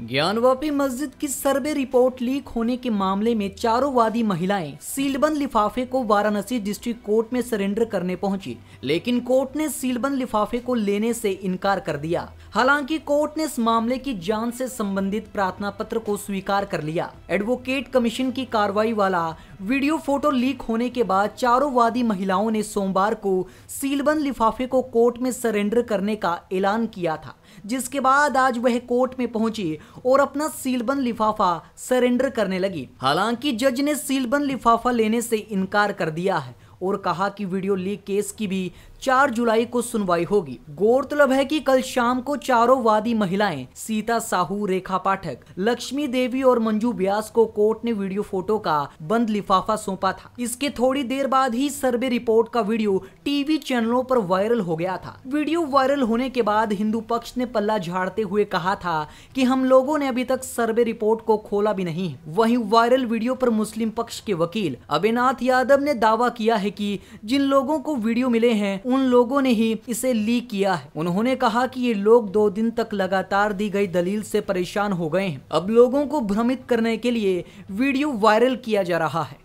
ज्ञानवापी मस्जिद की survey report leak होने के मामले में चारों वादी महिलाएं सीलबंद लिफाफे को वाराणसी डिस्ट्रिक्ट कोर्ट में सरेंडर करने पहुंची लेकिन कोर्ट ने सीलबंद लिफाफे को लेने से इनकार कर दिया हालांकि कोर्ट ने इस मामले की जांच से संबंधित प्रार्थना पत्र को स्वीकार कर लिया एडवोकेट कमीशन की कार्रवाई वाला वीडियो फोटो लीक होने के बाद चारों वादी महिलाओं ने सोमवार को सीलबंद लिफाफे को कोर्ट में सरेंडर करने का ऐलान किया था जिसके बाद आज वह कोर्ट में पहुंची और अपना सीलबंद लिफाफा सरेंडर करने लगी हालांकि जज ने सीलबंद लिफाफा लेने से इनकार कर दिया है और कहा कि वीडियो लीक केस की भी 4 जुलाई को सुनवाई होगी गौरतलब है कि कल शाम को चारों वादी महिलाएं सीता साहू रेखा पाठक लक्ष्मी देवी और मंजू व्यास को कोर्ट ने वीडियो फोटो का बंद लिफाफा सौंपा था इसके थोड़ी देर बाद ही सर्वे रिपोर्ट का वीडियो टीवी चैनलों पर वायरल हो गया था वीडियो वायरल होने के बाद हिंदू पक्ष ने पल्ला झाड़ते हुए कहा था की हम लोगो ने अभी तक सर्वे रिपोर्ट को खोला भी नहीं वही वायरल वीडियो आरोप मुस्लिम पक्ष के वकील अभिनाथ यादव ने दावा किया है है कि जिन लोगों को वीडियो मिले हैं उन लोगों ने ही इसे लीक किया है उन्होंने कहा कि ये लोग दो दिन तक लगातार दी गई दलील से परेशान हो गए हैं अब लोगों को भ्रमित करने के लिए वीडियो वायरल किया जा रहा है